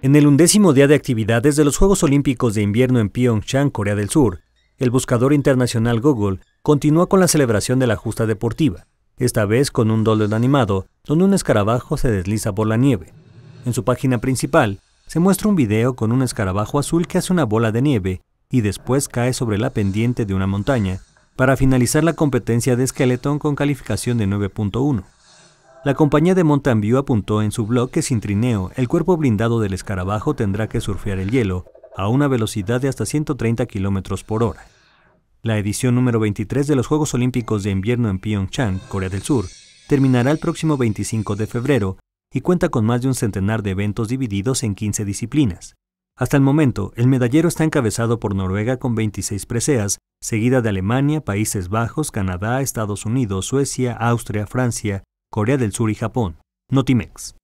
En el undécimo día de actividades de los Juegos Olímpicos de Invierno en Pyeongchang, Corea del Sur, el buscador internacional Google continúa con la celebración de la justa deportiva, esta vez con un dolor animado donde un escarabajo se desliza por la nieve. En su página principal se muestra un video con un escarabajo azul que hace una bola de nieve y después cae sobre la pendiente de una montaña, para finalizar la competencia de esqueletón con calificación de 9.1. La compañía de Mountain View apuntó en su blog que sin trineo, el cuerpo blindado del escarabajo tendrá que surfear el hielo a una velocidad de hasta 130 km por hora. La edición número 23 de los Juegos Olímpicos de Invierno en Pyeongchang, Corea del Sur, terminará el próximo 25 de febrero y cuenta con más de un centenar de eventos divididos en 15 disciplinas. Hasta el momento, el medallero está encabezado por Noruega con 26 preseas, seguida de Alemania, Países Bajos, Canadá, Estados Unidos, Suecia, Austria, Francia, Corea del Sur y Japón. Notimex.